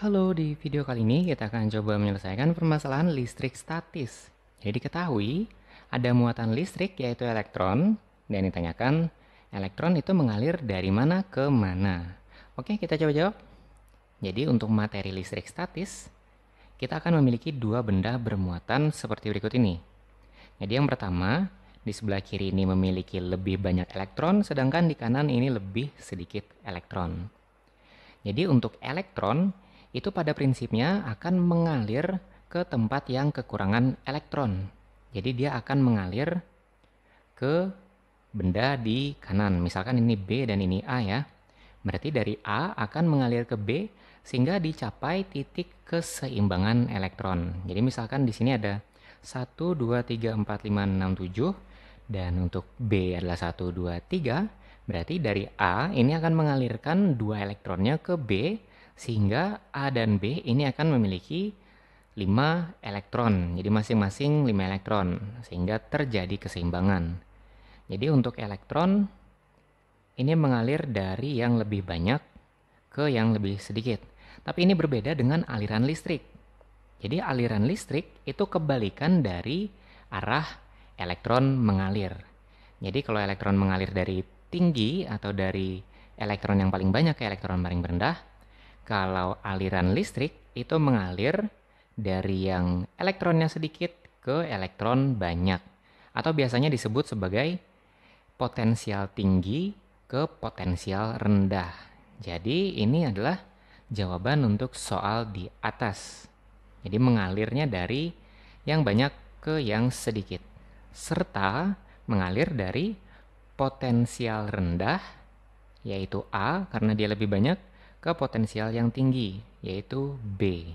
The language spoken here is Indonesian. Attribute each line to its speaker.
Speaker 1: Halo, di video kali ini kita akan coba menyelesaikan permasalahan listrik statis. Jadi ketahui ada muatan listrik yaitu elektron dan ditanyakan elektron itu mengalir dari mana ke mana. Oke, kita coba jawab. Jadi untuk materi listrik statis, kita akan memiliki dua benda bermuatan seperti berikut ini. Jadi yang pertama, di sebelah kiri ini memiliki lebih banyak elektron, sedangkan di kanan ini lebih sedikit elektron. Jadi untuk elektron, itu pada prinsipnya akan mengalir ke tempat yang kekurangan elektron. Jadi dia akan mengalir ke benda di kanan. Misalkan ini B dan ini A ya. Berarti dari A akan mengalir ke B sehingga dicapai titik keseimbangan elektron. Jadi misalkan di sini ada 1, 2, 3, 4, 5, 6, 7 dan untuk B adalah 1, 2, 3 berarti dari A ini akan mengalirkan dua elektronnya ke B sehingga A dan B ini akan memiliki 5 elektron. Jadi masing-masing 5 elektron sehingga terjadi keseimbangan. Jadi untuk elektron ini mengalir dari yang lebih banyak ke yang lebih sedikit. Tapi ini berbeda dengan aliran listrik. Jadi aliran listrik itu kebalikan dari arah elektron mengalir. Jadi kalau elektron mengalir dari tinggi atau dari elektron yang paling banyak ke elektron paling rendah, kalau aliran listrik itu mengalir dari yang elektronnya sedikit ke elektron banyak atau biasanya disebut sebagai potensial tinggi ke potensial rendah. Jadi ini adalah jawaban untuk soal di atas. Jadi mengalirnya dari yang banyak ke yang sedikit serta mengalir dari potensial rendah yaitu A karena dia lebih banyak ke potensial yang tinggi, yaitu B.